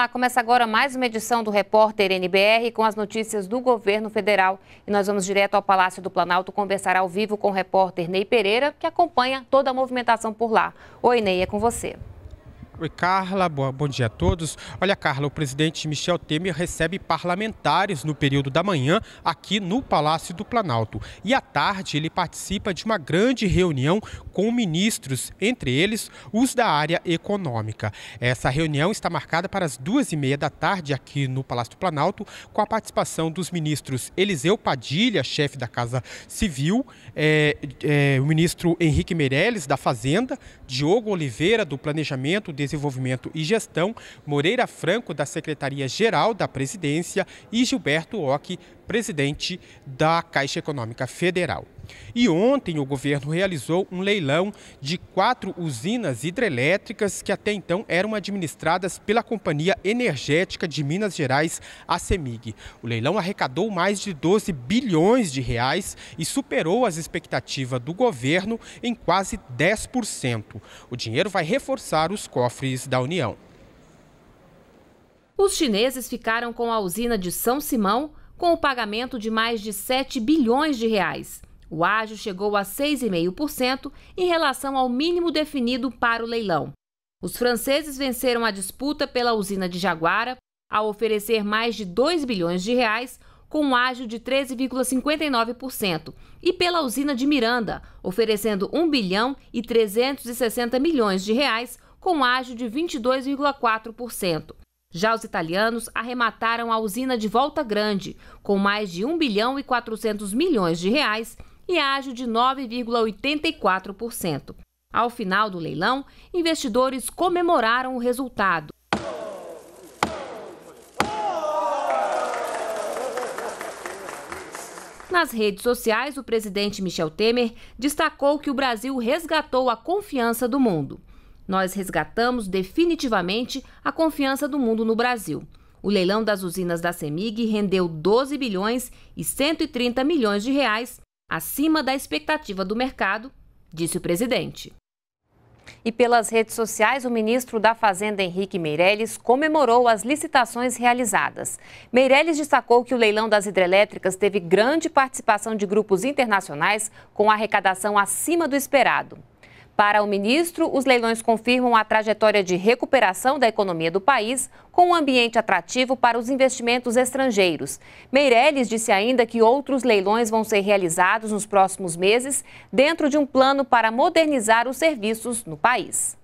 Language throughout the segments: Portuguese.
Olá, começa agora mais uma edição do Repórter NBR com as notícias do governo federal. E nós vamos direto ao Palácio do Planalto conversar ao vivo com o repórter Ney Pereira, que acompanha toda a movimentação por lá. Oi, Ney, é com você. Oi, Carla, bom, bom dia a todos. Olha, Carla, o presidente Michel Temer recebe parlamentares no período da manhã aqui no Palácio do Planalto. E à tarde ele participa de uma grande reunião com ministros, entre eles os da área econômica. Essa reunião está marcada para as duas e meia da tarde aqui no Palácio do Planalto, com a participação dos ministros Eliseu Padilha, chefe da Casa Civil, é, é, o ministro Henrique Meirelles, da Fazenda, Diogo Oliveira, do Planejamento, Desenvolvimento e Gestão, Moreira Franco, da Secretaria-Geral da Presidência, e Gilberto Ock, presidente da Caixa Econômica Federal. E ontem o governo realizou um leilão de quatro usinas hidrelétricas que até então eram administradas pela Companhia Energética de Minas Gerais, a CEMIG. O leilão arrecadou mais de 12 bilhões de reais e superou as expectativas do governo em quase 10%. O dinheiro vai reforçar os cofres da União. Os chineses ficaram com a usina de São Simão, com o pagamento de mais de 7 bilhões de reais. O ágio chegou a 6,5% em relação ao mínimo definido para o leilão. Os franceses venceram a disputa pela usina de Jaguara ao oferecer mais de 2 bilhões de reais com um ágio de 13,59% e pela usina de Miranda, oferecendo 1 bilhão e 360 milhões de reais com um ágio de 22,4%. Já os italianos arremataram a usina de Volta Grande, com mais de 1 bilhão e 400 milhões de reais e ágio de 9,84%. Ao final do leilão, investidores comemoraram o resultado. Nas redes sociais, o presidente Michel Temer destacou que o Brasil resgatou a confiança do mundo nós resgatamos definitivamente a confiança do mundo no Brasil. O leilão das usinas da CEMIG rendeu 12 bilhões e 130 milhões de reais, acima da expectativa do mercado, disse o presidente. E pelas redes sociais, o ministro da Fazenda Henrique Meirelles comemorou as licitações realizadas. Meirelles destacou que o leilão das hidrelétricas teve grande participação de grupos internacionais com arrecadação acima do esperado. Para o ministro, os leilões confirmam a trajetória de recuperação da economia do país, com um ambiente atrativo para os investimentos estrangeiros. Meirelles disse ainda que outros leilões vão ser realizados nos próximos meses, dentro de um plano para modernizar os serviços no país.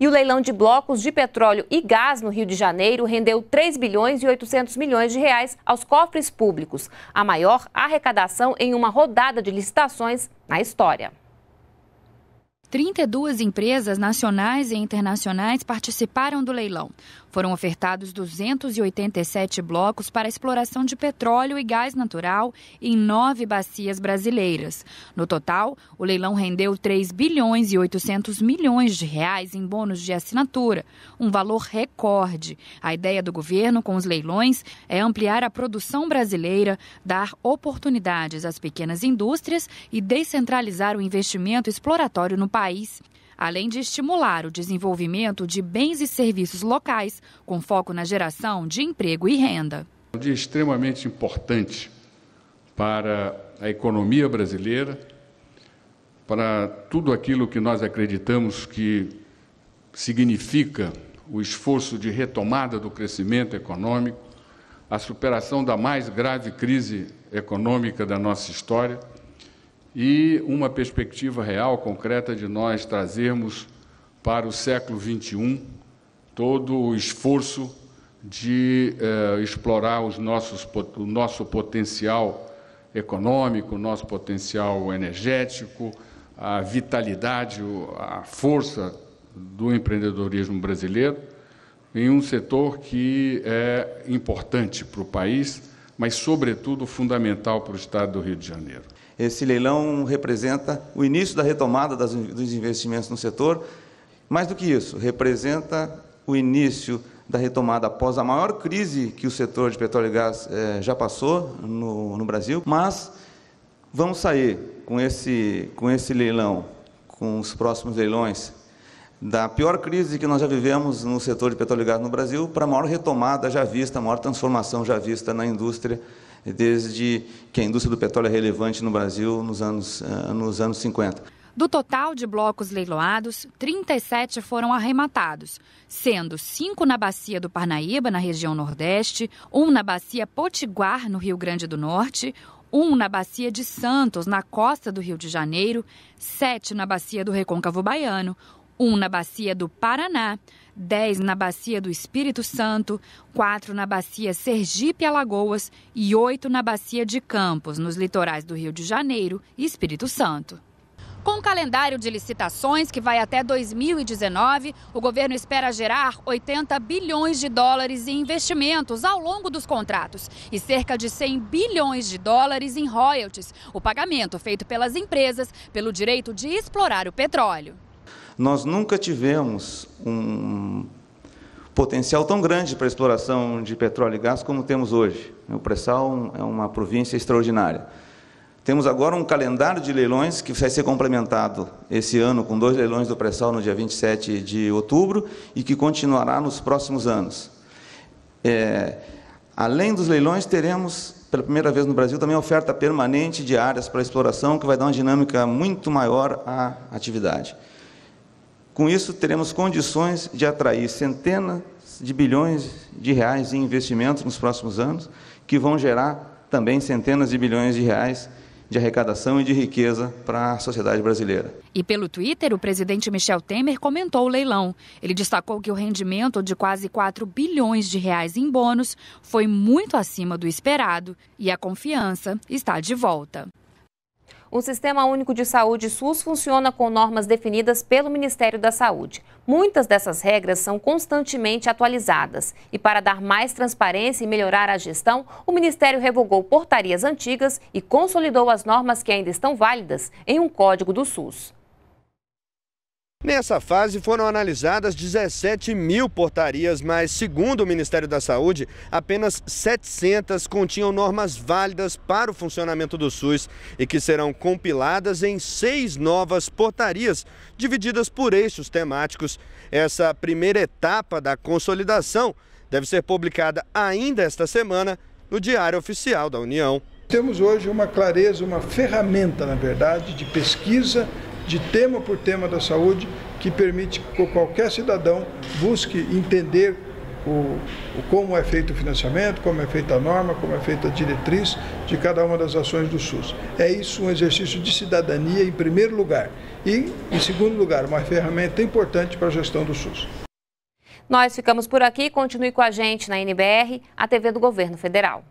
E o leilão de blocos de petróleo e gás no Rio de Janeiro rendeu 3 bilhões e 800 milhões de reais aos cofres públicos, a maior arrecadação em uma rodada de licitações na história. 32 empresas nacionais e internacionais participaram do leilão. Foram ofertados 287 blocos para exploração de petróleo e gás natural em nove bacias brasileiras. No total, o leilão rendeu 3 bilhões e 800 milhões de reais em bônus de assinatura, um valor recorde. A ideia do governo com os leilões é ampliar a produção brasileira, dar oportunidades às pequenas indústrias e descentralizar o investimento exploratório no país país, além de estimular o desenvolvimento de bens e serviços locais, com foco na geração de emprego e renda. Um dia extremamente importante para a economia brasileira, para tudo aquilo que nós acreditamos que significa o esforço de retomada do crescimento econômico, a superação da mais grave crise econômica da nossa história e uma perspectiva real, concreta, de nós trazermos para o século XXI todo o esforço de eh, explorar os nossos, o nosso potencial econômico, o nosso potencial energético, a vitalidade, a força do empreendedorismo brasileiro em um setor que é importante para o país mas, sobretudo, fundamental para o Estado do Rio de Janeiro. Esse leilão representa o início da retomada das, dos investimentos no setor. Mais do que isso, representa o início da retomada após a maior crise que o setor de petróleo e gás eh, já passou no, no Brasil. Mas vamos sair com esse, com esse leilão, com os próximos leilões, da pior crise que nós já vivemos no setor de petróleo e gás no Brasil para a maior retomada já vista, a maior transformação já vista na indústria, desde que a indústria do petróleo é relevante no Brasil nos anos, eh, nos anos 50. Do total de blocos leiloados, 37 foram arrematados, sendo cinco na bacia do Parnaíba, na região Nordeste, um na bacia Potiguar, no Rio Grande do Norte, um na bacia de Santos, na costa do Rio de Janeiro, sete na bacia do Recôncavo Baiano, um na bacia do Paraná, dez na bacia do Espírito Santo, quatro na bacia Sergipe Alagoas e oito na bacia de Campos, nos litorais do Rio de Janeiro e Espírito Santo. Com o calendário de licitações que vai até 2019, o governo espera gerar 80 bilhões de dólares em investimentos ao longo dos contratos e cerca de 100 bilhões de dólares em royalties, o pagamento feito pelas empresas pelo direito de explorar o petróleo. Nós nunca tivemos um potencial tão grande para a exploração de petróleo e gás como temos hoje. O pré-sal é uma província extraordinária. Temos agora um calendário de leilões que vai ser complementado esse ano com dois leilões do pré-sal no dia 27 de outubro e que continuará nos próximos anos. É, além dos leilões, teremos pela primeira vez no Brasil também oferta permanente de áreas para exploração, que vai dar uma dinâmica muito maior à atividade. Com isso, teremos condições de atrair centenas de bilhões de reais em investimentos nos próximos anos, que vão gerar também centenas de bilhões de reais de arrecadação e de riqueza para a sociedade brasileira. E pelo Twitter, o presidente Michel Temer comentou o leilão. Ele destacou que o rendimento de quase 4 bilhões de reais em bônus foi muito acima do esperado e a confiança está de volta. O Sistema Único de Saúde SUS funciona com normas definidas pelo Ministério da Saúde. Muitas dessas regras são constantemente atualizadas. E para dar mais transparência e melhorar a gestão, o Ministério revogou portarias antigas e consolidou as normas que ainda estão válidas em um código do SUS. Nessa fase foram analisadas 17 mil portarias, mas, segundo o Ministério da Saúde, apenas 700 continham normas válidas para o funcionamento do SUS e que serão compiladas em seis novas portarias, divididas por eixos temáticos. Essa primeira etapa da consolidação deve ser publicada ainda esta semana no Diário Oficial da União. Temos hoje uma clareza, uma ferramenta, na verdade, de pesquisa de tema por tema da saúde, que permite que qualquer cidadão busque entender o, o, como é feito o financiamento, como é feita a norma, como é feita a diretriz de cada uma das ações do SUS. É isso um exercício de cidadania em primeiro lugar e, em segundo lugar, uma ferramenta importante para a gestão do SUS. Nós ficamos por aqui. Continue com a gente na NBR, a TV do Governo Federal.